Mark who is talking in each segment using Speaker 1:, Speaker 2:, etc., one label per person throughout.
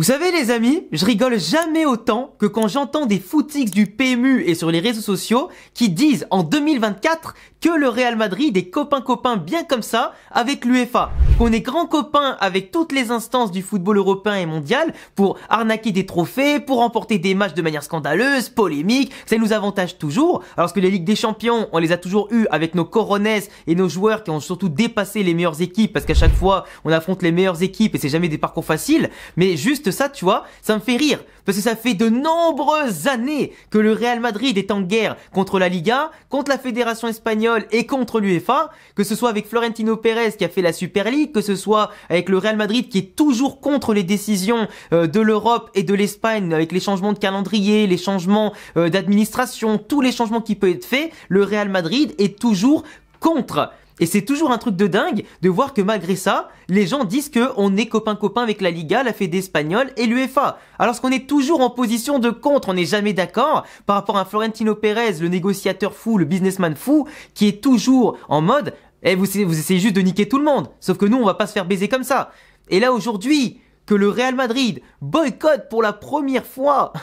Speaker 1: Vous savez les amis, je rigole jamais autant que quand j'entends des footix du PMU et sur les réseaux sociaux qui disent en 2024 que le Real Madrid est copain-copain bien comme ça avec l'UEFA. Qu'on est grand copain avec toutes les instances du football européen et mondial pour arnaquer des trophées, pour remporter des matchs de manière scandaleuse, polémique, ça nous avantage toujours. Alors que les Ligues des Champions, on les a toujours eues avec nos coronets et nos joueurs qui ont surtout dépassé les meilleures équipes parce qu'à chaque fois, on affronte les meilleures équipes et c'est jamais des parcours faciles. Mais juste ça, tu vois, ça me fait rire parce que ça fait de nombreuses années que le Real Madrid est en guerre contre la Liga, contre la Fédération espagnole et contre l'UEFA, que ce soit avec Florentino Pérez qui a fait la Super League, que ce soit avec le Real Madrid qui est toujours contre les décisions euh, de l'Europe et de l'Espagne avec les changements de calendrier, les changements euh, d'administration, tous les changements qui peuvent être faits, le Real Madrid est toujours contre. Et c'est toujours un truc de dingue de voir que malgré ça, les gens disent que est copain copain avec la Liga, la Fédé espagnole et l'UEFA. Alors qu'on est toujours en position de contre, on n'est jamais d'accord par rapport à Florentino Pérez, le négociateur fou, le businessman fou, qui est toujours en mode eh, vous, essayez juste de niquer tout le monde. Sauf que nous, on va pas se faire baiser comme ça. Et là, aujourd'hui, que le Real Madrid boycotte pour la première fois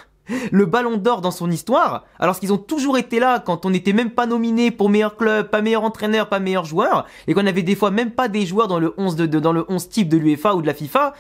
Speaker 1: le ballon d'or dans son histoire, alors qu'ils ont toujours été là quand on n'était même pas nominé pour meilleur club, pas meilleur entraîneur, pas meilleur joueur, et qu'on avait des fois même pas des joueurs dans le 11, dans le type de l'UEFA ou de la FIFA,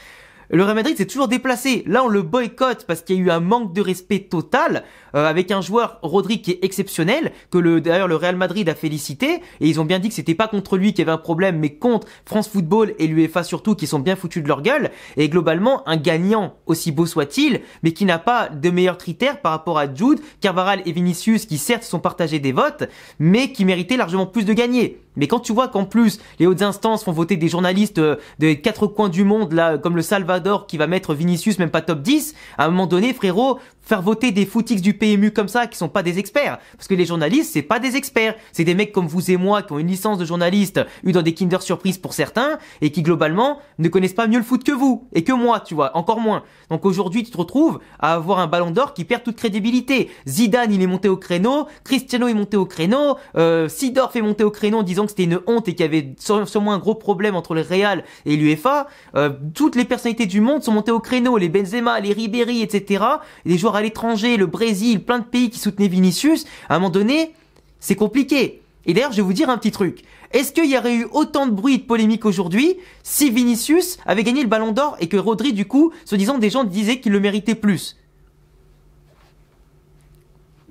Speaker 1: le Real Madrid s'est toujours déplacé. Là, on le boycotte parce qu'il y a eu un manque de respect total euh, avec un joueur Rodri qui est exceptionnel, que le d'ailleurs le Real Madrid a félicité et ils ont bien dit que c'était pas contre lui qu'il y avait un problème, mais contre France Football et l'UEFA surtout qui sont bien foutus de leur gueule. Et globalement, un gagnant aussi beau soit-il, mais qui n'a pas de meilleurs critères par rapport à Jude, carvalho et Vinicius qui certes sont partagés des votes, mais qui méritaient largement plus de gagner. Mais quand tu vois qu'en plus les hautes instances font voter des journalistes de euh, des quatre coins du monde là, comme le Salvador qui va mettre Vinicius même pas top 10, à un moment donné, frérot, faire voter des footix du PMU comme ça qui sont pas des experts parce que les journalistes c'est pas des experts c'est des mecs comme vous et moi qui ont une licence de journaliste eu dans des Kinder Surprise pour certains et qui globalement ne connaissent pas mieux le foot que vous et que moi tu vois encore moins donc aujourd'hui tu te retrouves à avoir un ballon d'or qui perd toute crédibilité Zidane il est monté au créneau Cristiano est monté au créneau euh, Sidorf est monté au créneau en disant que c'était une honte et qu'il y avait sûrement un gros problème entre le Real et l'UEFA euh, toutes les personnalités du monde sont montées au créneau les Benzema les Ribéry etc les à l'étranger, le Brésil, plein de pays qui soutenaient Vinicius, à un moment donné, c'est compliqué. Et d'ailleurs, je vais vous dire un petit truc. Est-ce qu'il y aurait eu autant de bruit et de polémique aujourd'hui si Vinicius avait gagné le ballon d'or et que Rodri, du coup, se disant des gens disaient qu'il le méritait plus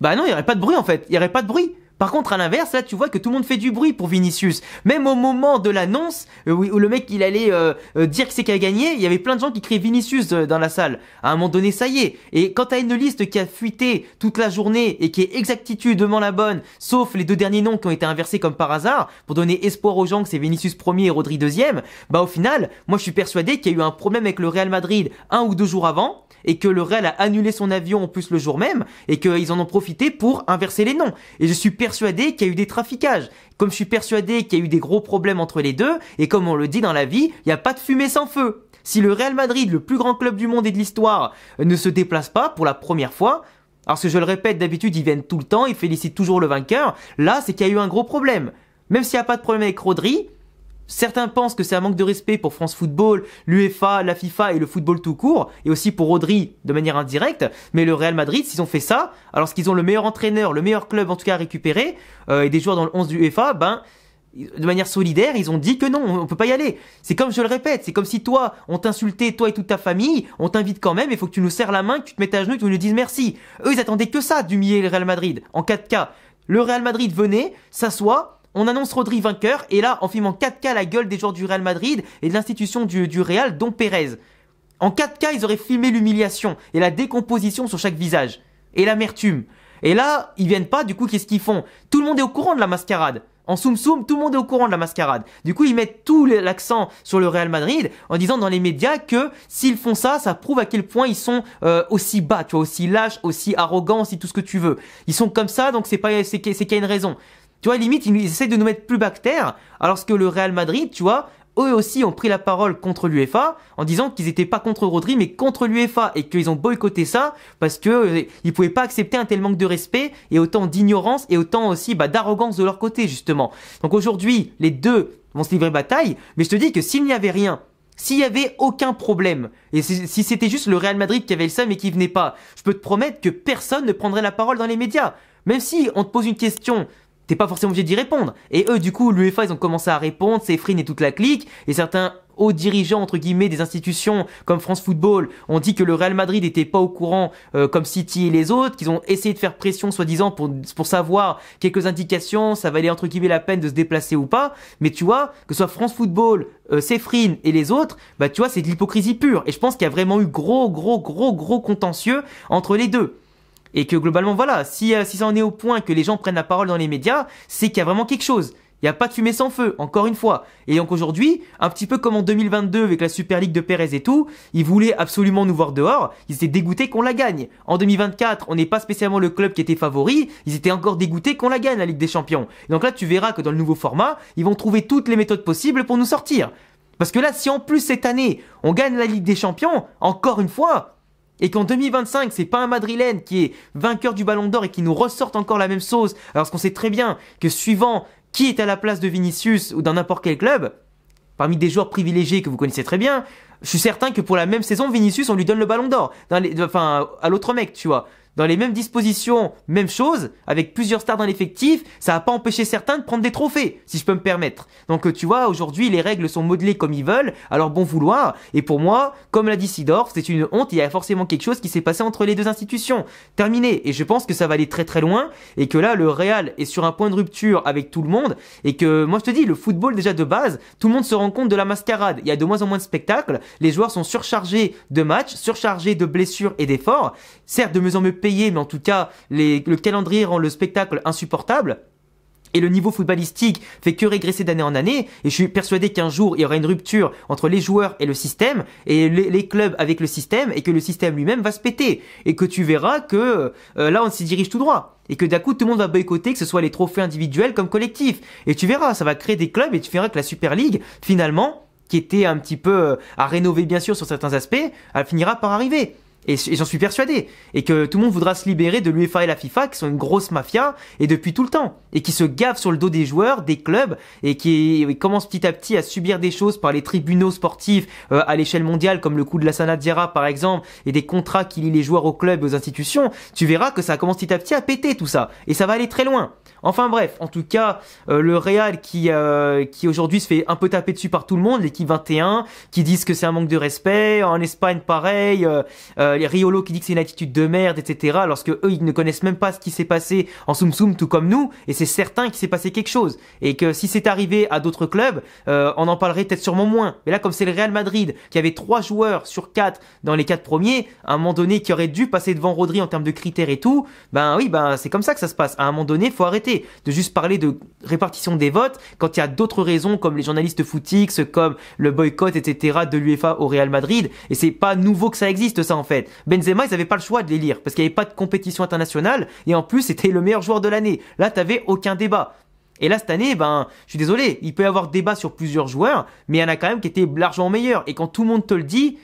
Speaker 1: Bah non, il n'y aurait pas de bruit en fait, il n'y aurait pas de bruit. Par contre, à l'inverse, là, tu vois que tout le monde fait du bruit pour Vinicius. Même au moment de l'annonce, euh, où, le mec, il allait euh, euh, dire que c'est qui a gagné, il y avait plein de gens qui criaient Vinicius dans la salle. À un moment donné, ça y est. Et quand t'as une liste qui a fuité toute la journée et qui est exactitudement la bonne, sauf les deux derniers noms qui ont été inversés comme par hasard, pour donner espoir aux gens que c'est Vinicius premier et Rodri deuxième, bah au final, moi je suis persuadé qu'il y a eu un problème avec le Real Madrid un ou deux jours avant, et que le Real a annulé son avion en plus le jour même, et qu'ils en ont profité pour inverser les noms. Et je suis persuadé persuadé qu'il y a eu des traficages, comme je suis persuadé qu'il y a eu des gros problèmes entre les deux, et comme on le dit dans la vie, il n'y a pas de fumée sans feu. Si le Real Madrid, le plus grand club du monde et de l'histoire, euh, ne se déplace pas pour la première fois, alors que je le répète, d'habitude ils viennent tout le temps, ils félicitent toujours le vainqueur, là c'est qu'il y a eu un gros problème. Même s'il n'y a pas de problème avec Rodri, Certains pensent que c'est un manque de respect pour France Football, l'UEFA, la FIFA et le football tout court, et aussi pour Audrey, de manière indirecte, mais le Real Madrid, s'ils ont fait ça, alors qu'ils ont le meilleur entraîneur, le meilleur club en tout cas à récupérer, euh, et des joueurs dans le 11 du UEFA, ben de manière solidaire, ils ont dit que non, on peut pas y aller. C'est comme je le répète, c'est comme si toi, on t'insultait, toi et toute ta famille, on t'invite quand même, il faut que tu nous serres la main, que tu te mettes à genoux, que tu nous dises merci. Eux, ils attendaient que ça d'humilier le Real Madrid, en 4 cas. Le Real Madrid venait, s'assoit, on annonce Rodri vainqueur et là, en filmant 4K la gueule des joueurs du Real Madrid et de l'institution du, Real, dont Pérez. En 4K, ils auraient filmé l'humiliation et la décomposition sur chaque visage et l'amertume. Et là, ils viennent pas, du coup, qu'est-ce qu'ils font Tout le monde est au courant de la mascarade. En soum soum, tout le monde est au courant de la mascarade. Du coup, ils mettent tout l'accent sur le Real Madrid en disant dans les médias que s'ils font ça, ça prouve à quel point ils sont euh, aussi bas, tu vois, aussi lâches, aussi arrogants, aussi tout ce que tu veux. Ils sont comme ça, donc c'est pas, c'est qu'il y a une raison. Tu vois, limite, ils essaient de nous mettre plus bas alors que le Real Madrid, tu vois, eux aussi ont pris la parole contre l'UEFA en disant qu'ils n'étaient pas contre Rodri mais contre l'UEFA et qu'ils ont boycotté ça parce que ne euh, ils pouvaient pas accepter un tel manque de respect et autant d'ignorance et autant aussi bah, d'arrogance de leur côté justement. Donc aujourd'hui, les deux vont se livrer bataille, mais je te dis que s'il n'y avait rien, s'il y avait aucun problème, et si c'était juste le Real Madrid qui avait le seum et qui venait pas, je peux te promettre que personne ne prendrait la parole dans les médias. Même si on te pose une question t'es pas forcément obligé d'y répondre. Et eux, du coup, l'UEFA, ils ont commencé à répondre, Séfrine et toute la clique, et certains hauts dirigeants entre guillemets des institutions comme France Football ont dit que le Real Madrid n'était pas au courant euh, comme City et les autres, qu'ils ont essayé de faire pression soi-disant pour pour savoir quelques indications, ça valait entre guillemets la peine de se déplacer ou pas, mais tu vois que ce soit France Football, euh, et les autres, bah tu vois c'est de l'hypocrisie pure et je pense qu'il y a vraiment eu gros gros gros gros contentieux entre les deux. Et que globalement, voilà, si, euh, si ça en est au point que les gens prennent la parole dans les médias, c'est qu'il y a vraiment quelque chose. Il n'y a pas de fumée sans feu, encore une fois. Et donc aujourd'hui, un petit peu comme en 2022 avec la Super League de Pérez et tout, ils voulaient absolument nous voir dehors, ils étaient dégoûtés qu'on la gagne. En 2024, on n'est pas spécialement le club qui était favori, ils étaient encore dégoûtés qu'on la gagne, la Ligue des Champions. Et donc là, tu verras que dans le nouveau format, ils vont trouver toutes les méthodes possibles pour nous sortir. Parce que là, si en plus cette année, on gagne la Ligue des Champions, encore une fois, et qu'en 2025, c'est pas un Madrilène qui est vainqueur du Ballon d'Or et qui nous ressorte encore la même sauce, alors qu'on sait très bien que suivant qui est à la place de Vinicius ou d'un n'importe quel club, parmi des joueurs privilégiés que vous connaissez très bien, je suis certain que pour la même saison, Vinicius, on lui donne le Ballon d'Or, enfin, à l'autre mec, tu vois dans les mêmes dispositions, même chose, avec plusieurs stars dans l'effectif, ça n'a pas empêché certains de prendre des trophées, si je peux me permettre. Donc euh, tu vois, aujourd'hui, les règles sont modelées comme ils veulent, alors bon vouloir, et pour moi, comme l'a dit Sidor c'est une honte, il y a forcément quelque chose qui s'est passé entre les deux institutions. Terminé, et je pense que ça va aller très très loin, et que là, le Real est sur un point de rupture avec tout le monde, et que moi je te dis, le football déjà de base, tout le monde se rend compte de la mascarade, il y a de moins en moins de spectacles, les joueurs sont surchargés de matchs, surchargés de blessures et d'efforts, certes de mieux en mieux payer, mais en tout cas, le calendrier rend le spectacle insupportable. Et le niveau footballistique fait que régresser d'année en année. Et je suis persuadé qu'un jour, il y aura une rupture entre les joueurs et le système, et les, clubs avec le système, et que le système lui-même va se péter. Et que tu verras que euh, là, on s'y dirige tout droit. Et que d'un coup, tout le monde va boycotter, que ce soit les trophées individuels comme collectifs. Et tu verras, ça va créer des clubs, et tu verras que la Super League, finalement, qui était un petit peu euh, à rénover bien sûr sur certains aspects elle finira par arriver. Et, j'en suis persuadé. Et que tout le monde voudra se libérer de l'UEFA et la FIFA, qui sont une grosse mafia, et depuis tout le temps. Et qui se gavent sur le dos des joueurs, des clubs, et qui commencent petit à petit à subir des choses par les tribunaux sportifs euh, à l'échelle mondiale, comme le coup de la Sanadira par exemple, et des contrats qui lient les joueurs aux clubs et aux institutions. Tu verras que ça commence petit à petit à péter tout ça. Et ça va aller très loin. Enfin bref, en tout cas, euh, le Real qui, euh, qui aujourd'hui se fait un peu taper dessus par tout le monde, l'équipe 21, qui disent que c'est un manque de respect, en Espagne pareil, euh, les Riolo qui dit que c'est une attitude de merde, etc. lorsque eux, ils ne connaissent même pas ce qui s'est passé en Soum Soum, tout comme nous, et c'est certain qu'il s'est passé quelque chose. Et que si c'est arrivé à d'autres clubs, on en parlerait peut-être sûrement moins. Mais là, comme c'est le Real Madrid, qui avait trois joueurs sur quatre dans les quatre premiers, à un moment donné, qui aurait dû passer devant Rodri en termes de critères et tout, ben oui, ben c'est comme ça que ça se passe. À un moment donné, faut arrêter de juste parler de répartition des votes quand il y a d'autres raisons comme les journalistes footix, comme le boycott, etc. de l'UEFA au Real Madrid. Et c'est pas nouveau que ça existe, ça en fait. Benzema, ils avaient pas le choix de les lire parce qu'il n'y avait pas de compétition internationale et en plus c'était le meilleur joueur de l'année. Là, t'avais aucun débat. Et là, cette année, ben, je suis désolé, il peut y avoir débat sur plusieurs joueurs, mais il y en a quand même qui étaient largement meilleurs. Et quand tout le monde te le dit,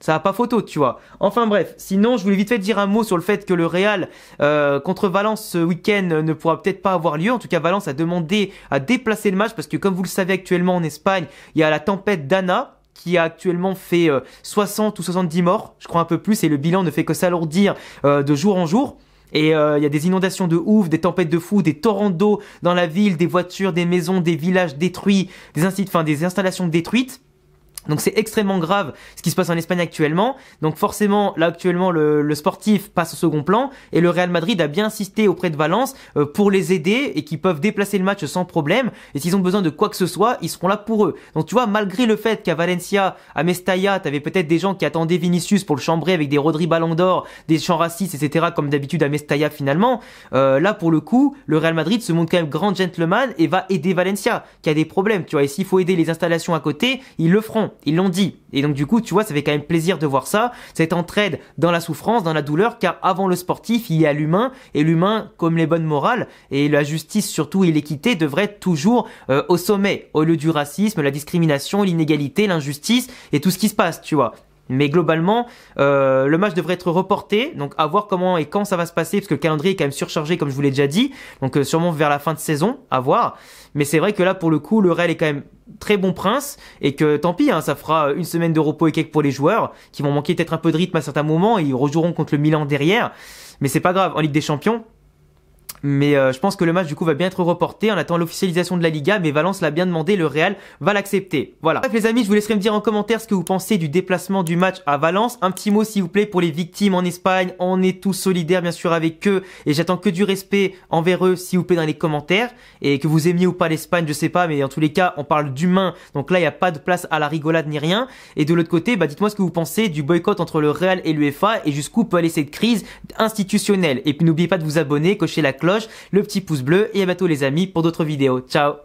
Speaker 1: ça n'a pas photo, tu vois. Enfin bref, sinon je voulais vite fait dire un mot sur le fait que le Real euh, contre Valence ce week-end ne pourra peut-être pas avoir lieu. En tout cas, Valence a demandé à déplacer le match parce que comme vous le savez actuellement en Espagne, il y a la tempête d'Anna qui a actuellement fait 60 euh, ou 70 morts, je crois un peu plus, et le bilan ne fait que s'alourdir euh, de jour en jour. Et il y a des inondations de ouf, des tempêtes de fou, des torrents d'eau dans la ville, des voitures, des maisons, des villages détruits, des, enfin, des installations détruites. Donc c'est extrêmement grave ce qui se passe en Espagne actuellement. Donc forcément, là actuellement, le, sportif passe au second plan et le Real Madrid a bien insisté auprès de Valence euh, pour les aider et qu'ils peuvent déplacer le match sans problème. Et s'ils ont besoin de quoi que ce soit, ils seront là pour eux. Donc tu vois, malgré le fait qu'à Valencia, à Mestalla, t'avais peut-être des gens qui attendaient Vinicius pour le chambrer avec des Rodri Ballon d'Or, des Champs racistes, etc. comme d'habitude à Mestalla finalement. Euh, là pour le coup, le Real Madrid se montre quand même grand gentleman et va aider Valencia qui a des problèmes. Tu vois, et s'il faut aider les installations à côté, ils le feront ils l'ont dit. Et donc du coup, tu vois, ça fait quand même plaisir de voir ça, cette entraide dans la souffrance, dans la douleur, car avant le sportif, il y a l'humain, et l'humain, comme les bonnes morales, et la justice surtout, et l'équité, devrait être toujours euh, au sommet, au lieu du racisme, la discrimination, l'inégalité, l'injustice, et tout ce qui se passe, tu vois. Mais globalement, euh, le match devrait être reporté, donc à voir comment et quand ça va se passer, parce que le calendrier est quand même surchargé, comme je vous l'ai déjà dit, donc euh, sûrement vers la fin de saison, à voir. Mais c'est vrai que là, pour le coup, le Real est quand même très bon prince, et que tant pis, hein, ça fera une semaine de repos et quelques pour les joueurs, qui vont manquer peut-être un peu de rythme à certains moments, et ils rejoueront contre le Milan derrière, mais c'est pas grave, en Ligue des Champions, mais euh, je pense que le match du coup va bien être reporté. On attend l'officialisation de la Liga, mais Valence l'a bien demandé, le Real va l'accepter. Voilà. Bref les amis, je vous laisserai me dire en commentaire ce que vous pensez du déplacement du match à Valence. Un petit mot s'il vous plaît pour les victimes en Espagne. On est tous solidaires bien sûr avec eux et j'attends que du respect envers eux s'il vous plaît dans les commentaires. Et que vous aimiez ou pas l'Espagne, je sais pas, mais en tous les cas on parle d'humains Donc là il n'y a pas de place à la rigolade ni rien. Et de l'autre côté, bah dites-moi ce que vous pensez du boycott entre le Real et l'UEFA et jusqu'où peut aller cette crise institutionnelle. Et puis n'oubliez pas de vous abonner, cocher la cloche le petit pouce bleu et à bientôt les amis pour d'autres vidéos. Ciao